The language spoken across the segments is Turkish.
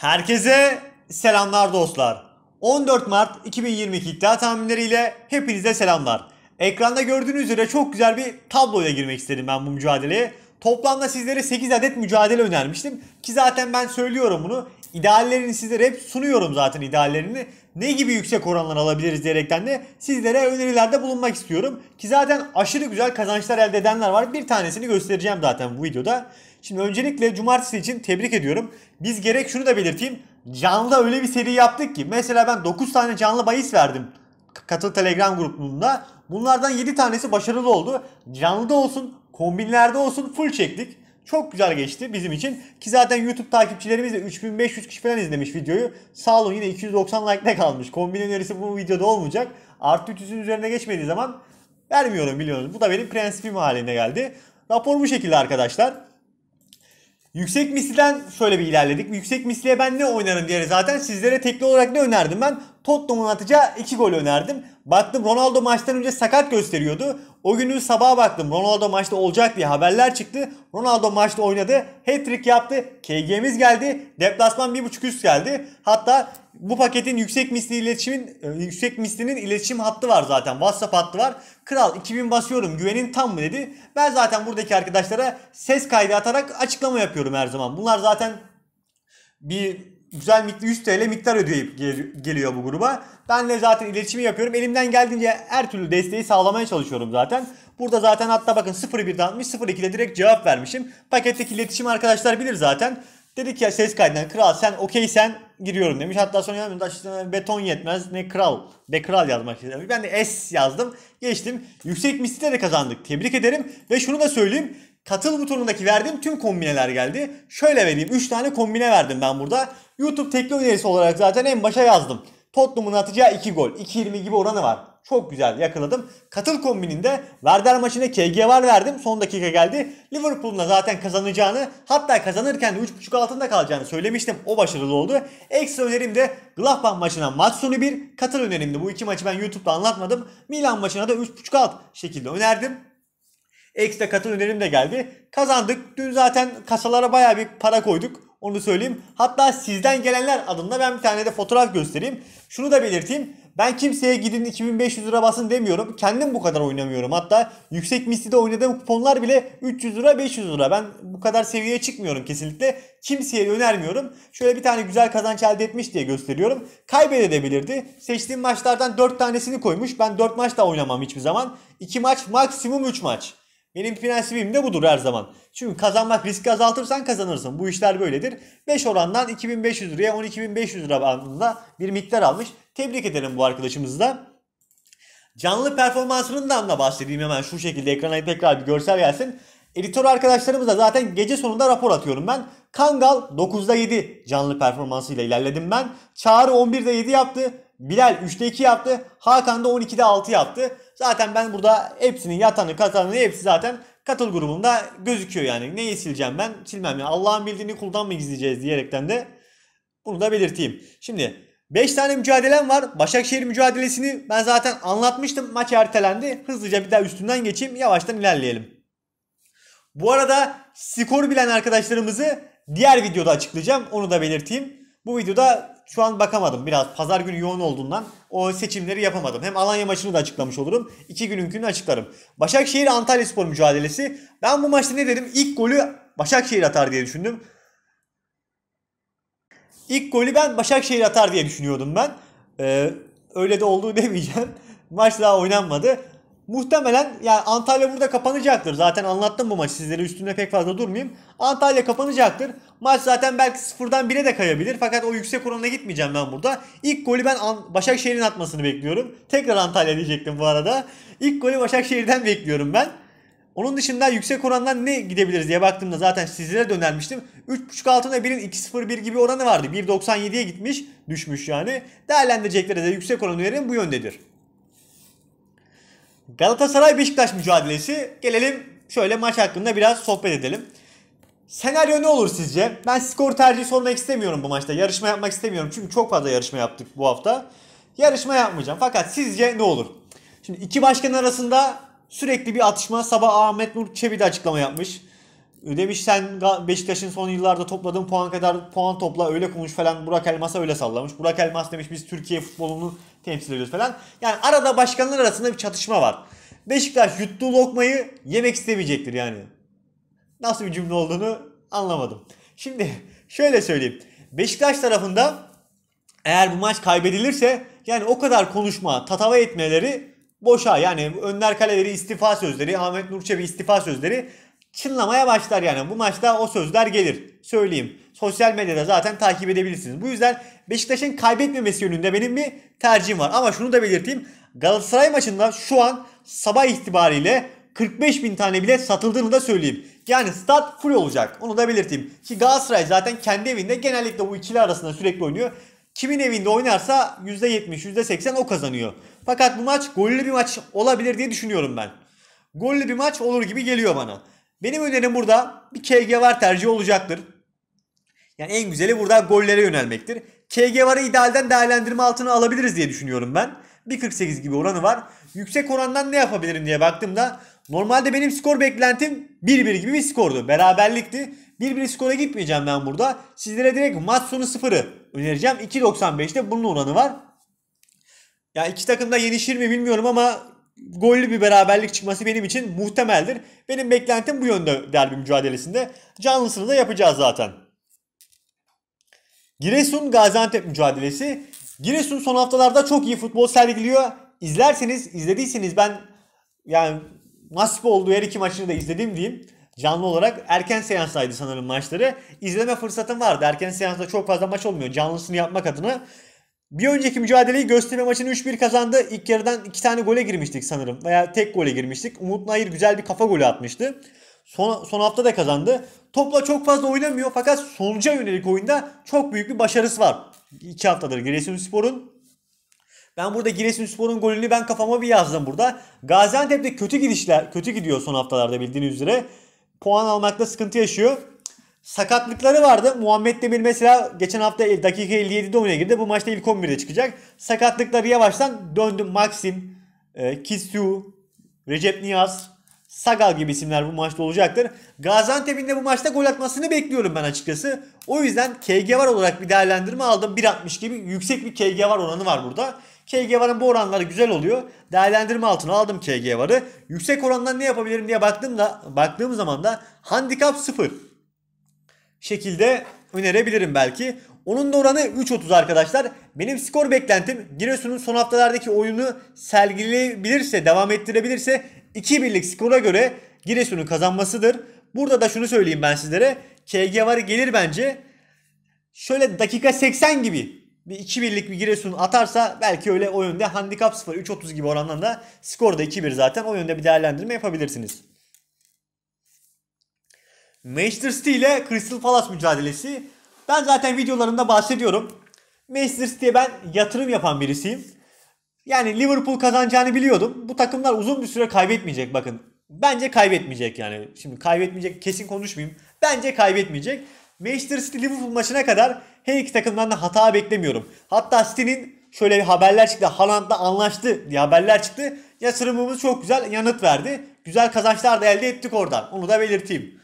Herkese selamlar dostlar. 14 Mart 2022 iddia tahminleriyle hepinize selamlar. Ekranda gördüğünüz üzere çok güzel bir tabloya girmek istedim ben bu mücadeleye. Toplamda sizlere 8 adet mücadele önermiştim. Ki zaten ben söylüyorum bunu. İdeallerini sizlere hep sunuyorum zaten ideallerini. Ne gibi yüksek oranlar alabiliriz diyerekten de sizlere önerilerde bulunmak istiyorum. Ki zaten aşırı güzel kazançlar elde edenler var. Bir tanesini göstereceğim zaten bu videoda. Şimdi öncelikle cumartesi için tebrik ediyorum. Biz gerek şunu da belirteyim. Canlı öyle bir seri yaptık ki. Mesela ben 9 tane canlı bahis verdim. Katıl Telegram grubunda. Bunlardan 7 tanesi başarılı oldu. Canlıda olsun, kombinlerde olsun full çektik. Çok güzel geçti bizim için. Ki zaten YouTube takipçilerimiz de 3500 kişi falan izlemiş videoyu. Sağ olun yine 290 like'da kalmış. Kombin önerisi bu videoda olmayacak. Artı 300'ün üzerine geçmediği zaman vermiyorum biliyorsunuz. Bu da benim prensibim haline geldi. Rapor bu şekilde arkadaşlar. Yüksek misliden şöyle bir ilerledik. Yüksek misliye ben ne oynarım diye zaten sizlere tekli olarak ne önerdim ben? Tottenham'ın atacağı 2 gol önerdim. Baktım Ronaldo maçtan önce sakat gösteriyordu. O günün sabaha baktım Ronaldo maçta olacak diye haberler çıktı. Ronaldo maçta oynadı. Hat-trick yaptı. KG'miz geldi. Deplasman 1.5 üst geldi. Hatta bu paketin yüksek misli iletişimin e, yüksek mislinin iletişim hattı var zaten. WhatsApp hattı var. Kral 2000 basıyorum güvenin tam mı dedi. Ben zaten buradaki arkadaşlara ses kaydı atarak açıklama yapıyorum her zaman. Bunlar zaten bir güzel 100 TL miktar ödeyip geliyor bu gruba. Ben de zaten iletişimi yapıyorum. Elimden geldiğince her türlü desteği sağlamaya çalışıyorum zaten. Burada zaten hatta bakın 01'de atmış 02'de direkt cevap vermişim. Paketteki iletişim arkadaşlar bilir zaten. Dedi ki ya ses kaydından kral sen okey sen giriyorum demiş. Hatta sonra yazmış işte beton yetmez ne kral be kral yazmak istedim. Ben de S yazdım geçtim. Yüksek misli de kazandık. Tebrik ederim ve şunu da söyleyeyim. Tatıl butonundaki verdiğim tüm kombineler geldi. Şöyle vereyim 3 tane kombine verdim ben burada. YouTube tekli önerisi olarak zaten en başa yazdım. Tottenham'ın atacağı 2 gol. 2.20 gibi oranı var. Çok güzel yakaladım. Katıl kombininde Werder maçına KG var verdim. Son dakika geldi. Liverpool'un da zaten kazanacağını hatta kazanırken de 3.5 altında kalacağını söylemiştim. O başarılı oldu. Ekstra önerim de Gladbach maçına maç sonu bir katıl önerimdi. Bu iki maçı ben YouTube'da anlatmadım. Milan maçına da 3.5 alt şekilde önerdim. Ekstra katıl önerim de geldi. Kazandık. Dün zaten kasalara baya bir para koyduk. Onu söyleyeyim. Hatta sizden gelenler adında ben bir tane de fotoğraf göstereyim. Şunu da belirteyim. Ben kimseye gidin 2500 lira basın demiyorum. Kendim bu kadar oynamıyorum. Hatta yüksek mislide oynadığım kuponlar bile 300 lira 500 lira. Ben bu kadar seviyeye çıkmıyorum kesinlikle. Kimseye önermiyorum. Şöyle bir tane güzel kazanç elde etmiş diye gösteriyorum. Kaybedebilirdi. Seçtiğim maçlardan 4 tanesini koymuş. Ben 4 maç da oynamam hiçbir zaman. 2 maç maksimum 3 maç. Benim prensibim de budur her zaman. Çünkü kazanmak riski azaltırsan kazanırsın. Bu işler böyledir. 5 orandan 2500 liraya 12500 lira bandında bir miktar almış. Tebrik edelim bu arkadaşımızı da. Canlı performansından da bahsedeyim hemen şu şekilde ekrana tekrar bir görsel gelsin. Editör arkadaşlarımıza zaten gece sonunda rapor atıyorum ben. Kangal 9'da 7 canlı performansıyla ilerledim ben. Çağrı 11'de 7 yaptı. Bilal 3'te 2 yaptı. Hakan da 12'de 6 yaptı. Zaten ben burada hepsinin yatanı katanı hepsi zaten katıl grubunda gözüküyor yani. Neyi sileceğim ben? Silmem yani. Allah'ın bildiğini kuldan mı gizleyeceğiz diyerekten de bunu da belirteyim. Şimdi 5 tane mücadelem var. Başakşehir mücadelesini ben zaten anlatmıştım. Maç ertelendi. Hızlıca bir daha üstünden geçeyim. Yavaştan ilerleyelim. Bu arada skor bilen arkadaşlarımızı diğer videoda açıklayacağım. Onu da belirteyim. Bu videoda şu an bakamadım biraz. Pazar günü yoğun olduğundan o seçimleri yapamadım. Hem Alanya maçını da açıklamış olurum. İki gününkünü açıklarım. Başakşehir Antalya Spor mücadelesi. Ben bu maçta ne dedim? İlk golü Başakşehir atar diye düşündüm. İlk golü ben Başakşehir atar diye düşünüyordum ben. Ee, öyle de olduğu demeyeceğim. Maç daha oynanmadı. Muhtemelen yani Antalya burada kapanacaktır. Zaten anlattım bu maçı sizlere üstünde pek fazla durmayayım. Antalya kapanacaktır. Maç zaten belki sıfırdan bire de kayabilir. Fakat o yüksek oranına gitmeyeceğim ben burada. İlk golü ben An- Başakşehir'in atmasını bekliyorum. Tekrar Antalya diyecektim bu arada. İlk golü Başakşehir'den bekliyorum ben. Onun dışında yüksek orandan ne gidebiliriz diye baktığımda zaten sizlere dönermiştim. 3.5 altına 1'in 2.01 gibi oranı vardı. 1.97'ye gitmiş düşmüş yani. Değerlendireceklere de yüksek oran önerim bu yöndedir. Galatasaray Beşiktaş mücadelesi. Gelelim şöyle maç hakkında biraz sohbet edelim. Senaryo ne olur sizce? Ben skor tercihi sormak istemiyorum bu maçta. Yarışma yapmak istemiyorum. Çünkü çok fazla yarışma yaptık bu hafta. Yarışma yapmayacağım. Fakat sizce ne olur? Şimdi iki başkan arasında sürekli bir atışma. Sabah Ahmet Nur Çebi de açıklama yapmış. Demiş sen Beşiktaş'ın son yıllarda topladığın puan kadar puan topla öyle konuş falan Burak Elmas'a öyle sallamış. Burak Elmas demiş biz Türkiye futbolunu temsil ediyoruz falan. Yani arada başkanlar arasında bir çatışma var. Beşiktaş yuttuğu lokmayı yemek istemeyecektir yani. Nasıl bir cümle olduğunu anlamadım. Şimdi şöyle söyleyeyim. Beşiktaş tarafında eğer bu maç kaybedilirse yani o kadar konuşma, tatava etmeleri boşa. Yani Önder Kaleleri istifa sözleri, Ahmet Nurçevi istifa sözleri çınlamaya başlar yani. Bu maçta o sözler gelir. Söyleyeyim. Sosyal medyada zaten takip edebilirsiniz. Bu yüzden Beşiktaş'ın kaybetmemesi yönünde benim bir tercihim var. Ama şunu da belirteyim. Galatasaray maçında şu an sabah itibariyle 45 bin tane bile satıldığını da söyleyeyim. Yani stat full olacak. Onu da belirteyim. Ki Galatasaray zaten kendi evinde genellikle bu ikili arasında sürekli oynuyor. Kimin evinde oynarsa %70, %80 o kazanıyor. Fakat bu maç gollü bir maç olabilir diye düşünüyorum ben. Gollü bir maç olur gibi geliyor bana. Benim önerim burada bir KG var tercih olacaktır. Yani en güzeli burada gollere yönelmektir. KG varı idealden değerlendirme altına alabiliriz diye düşünüyorum ben. 1.48 gibi oranı var. Yüksek orandan ne yapabilirim diye baktığımda normalde benim skor beklentim 1-1 gibi bir skordu. Beraberlikti. 1-1 skora gitmeyeceğim ben burada. Sizlere direkt maç sonu 0'ı önereceğim. 2.95'te bunun oranı var. Ya iki takım da yenişir mi bilmiyorum ama gollü bir beraberlik çıkması benim için muhtemeldir. Benim beklentim bu yönde derbi mücadelesinde. Canlısını da yapacağız zaten. Giresun Gaziantep mücadelesi. Giresun son haftalarda çok iyi futbol sergiliyor. İzlerseniz, izlediyseniz ben yani nasip olduğu her iki maçını da izledim diyeyim. Canlı olarak erken seanstaydı sanırım maçları. İzleme fırsatım vardı. Erken seansta çok fazla maç olmuyor. Canlısını yapmak adına. Bir önceki mücadeleyi gösterme maçını 3-1 kazandı. İlk yarıdan 2 tane gole girmiştik sanırım. Veya tek gole girmiştik. Umut Nayır güzel bir kafa golü atmıştı. Son, son hafta da kazandı. Topla çok fazla oynamıyor fakat sonuca yönelik oyunda çok büyük bir başarısı var. 2 haftadır Giresunspor'un. Ben burada Giresunspor'un golünü ben kafama bir yazdım burada. Gaziantep'te kötü gidişler, kötü gidiyor son haftalarda bildiğiniz üzere. Puan almakta sıkıntı yaşıyor. Sakatlıkları vardı. Muhammed Demir mesela geçen hafta dakika 57'de oyuna girdi. Bu maçta ilk 11'de çıkacak. Sakatlıkları yavaştan döndü. Maxim, e, Kisu, Recep Niyaz, Sagal gibi isimler bu maçta olacaktır. Gaziantep'in de bu maçta gol atmasını bekliyorum ben açıkçası. O yüzden KG var olarak bir değerlendirme aldım. 1.60 gibi yüksek bir KG var oranı var burada. KG varın bu oranları güzel oluyor. Değerlendirme altına aldım KG varı. Yüksek orandan ne yapabilirim diye baktığımda baktığım zaman da handikap 0 şekilde önerebilirim belki. Onun da oranı 3.30 arkadaşlar. Benim skor beklentim Giresun'un son haftalardaki oyunu sergileyebilirse, devam ettirebilirse 2-1'lik skora göre Giresun'un kazanmasıdır. Burada da şunu söyleyeyim ben sizlere. KG var gelir bence. Şöyle dakika 80 gibi bir 2-1'lik bir Giresun atarsa belki öyle o yönde handikap 0 3.30 gibi orandan da skorda 2-1 zaten o yönde bir değerlendirme yapabilirsiniz. Manchester City ile Crystal Palace mücadelesi. Ben zaten videolarımda bahsediyorum. Manchester City'ye ben yatırım yapan birisiyim. Yani Liverpool kazanacağını biliyordum. Bu takımlar uzun bir süre kaybetmeyecek bakın. Bence kaybetmeyecek yani. Şimdi kaybetmeyecek kesin konuşmayayım. Bence kaybetmeyecek. Manchester City Liverpool maçına kadar her iki takımdan da hata beklemiyorum. Hatta City'nin şöyle bir haberler çıktı. Haaland'la anlaştı diye haberler çıktı. Yatırımımız çok güzel yanıt verdi. Güzel kazançlar da elde ettik oradan. Onu da belirteyim.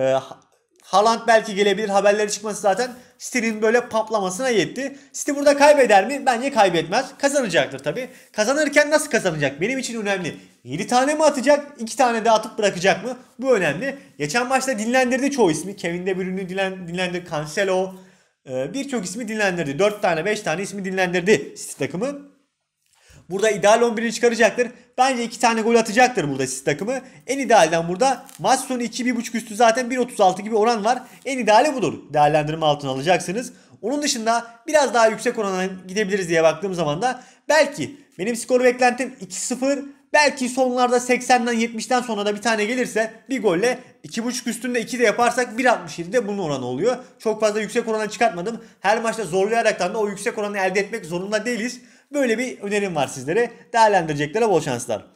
E, Haaland belki gelebilir haberleri çıkması zaten City'nin böyle paplamasına yetti. City burada kaybeder mi? Bence kaybetmez. Kazanacaktır tabi. Kazanırken nasıl kazanacak? Benim için önemli. 7 tane mi atacak? 2 tane de atıp bırakacak mı? Bu önemli. Geçen maçta dinlendirdi çoğu ismi. Kevin De Bruyne'ü dinlen, dinlendirdi. Cancelo. E, birçok ismi dinlendirdi. 4 tane 5 tane ismi dinlendirdi City takımı. Burada ideal 11'i çıkaracaktır. Bence 2 tane gol atacaktır burada siz takımı. En idealden burada maç sonu 2-1.5 üstü zaten 1.36 gibi oran var. En ideali budur. Değerlendirme altına alacaksınız. Onun dışında biraz daha yüksek orana gidebiliriz diye baktığım zaman da belki benim skoru beklentim 2-0 belki sonlarda 80'den 70'ten sonra da bir tane gelirse bir golle 2.5 üstünde 2 de yaparsak 167 de bunun oranı oluyor. Çok fazla yüksek orana çıkartmadım. Her maçta zorlayaraktan da o yüksek oranı elde etmek zorunda değiliz. Böyle bir önerim var sizlere. Değerlendireceklere bol şanslar.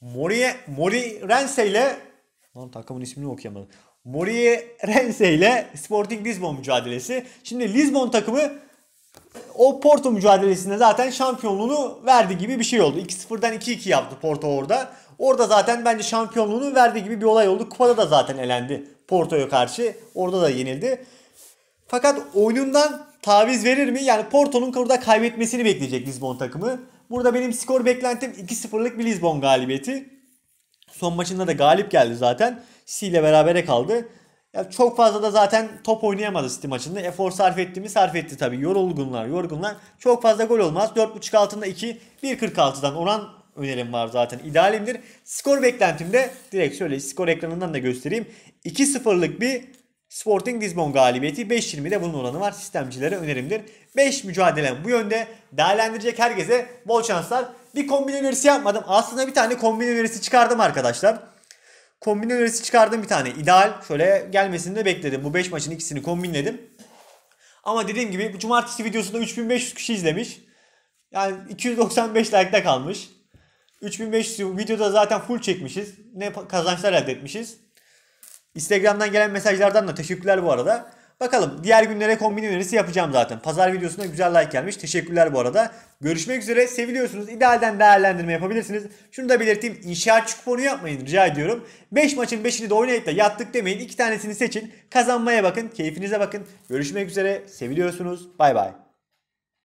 Mori, Mori Rense ile Lan takımın ismini okuyamadım. Mori Rense ile Sporting Lisbon mücadelesi. Şimdi Lisbon takımı o Porto mücadelesinde zaten şampiyonluğunu verdi gibi bir şey oldu. 2-0'dan 2-2 yaptı Porto orada. Orada zaten bence şampiyonluğunu verdi gibi bir olay oldu. Kupada da zaten elendi Porto'ya karşı. Orada da yenildi. Fakat oyunundan taviz verir mi? Yani Porto'nun burada kaybetmesini bekleyecek Lisbon takımı. Burada benim skor beklentim 2-0'lık bir Lisbon galibiyeti. Son maçında da galip geldi zaten. City ile berabere kaldı. Ya çok fazla da zaten top oynayamadı City maçında. Efor sarf etti mi? Sarf etti tabii. Yorulgunlar, yorgunlar. Çok fazla gol olmaz. 4.5 altında 2, 1.46'dan oran önerim var zaten. İdealimdir. Skor beklentimde direkt şöyle skor ekranından da göstereyim. 2-0'lık bir Sporting Lisbon galibiyeti 5.20'de bunun oranı var. Sistemcilere önerimdir. 5 mücadelem bu yönde. Değerlendirecek herkese bol şanslar. Bir kombin önerisi yapmadım. Aslında bir tane kombin önerisi çıkardım arkadaşlar. Kombin önerisi çıkardım bir tane. İdeal. Şöyle gelmesini de bekledim. Bu 5 maçın ikisini kombinledim. Ama dediğim gibi bu cumartesi videosunda 3500 kişi izlemiş. Yani 295 like'da kalmış. 3500 videoda zaten full çekmişiz. Ne kazançlar elde etmişiz. Instagram'dan gelen mesajlardan da teşekkürler bu arada. Bakalım diğer günlere kombin önerisi yapacağım zaten. Pazar videosuna güzel like gelmiş. Teşekkürler bu arada. Görüşmek üzere. Seviliyorsunuz. İdealden değerlendirme yapabilirsiniz. Şunu da belirteyim. İnşaatçı kuponu yapmayın rica ediyorum. 5 Beş maçın 5'ini de oynayıp da yattık demeyin. 2 tanesini seçin. Kazanmaya bakın. Keyfinize bakın. Görüşmek üzere. Seviliyorsunuz. Bay bay.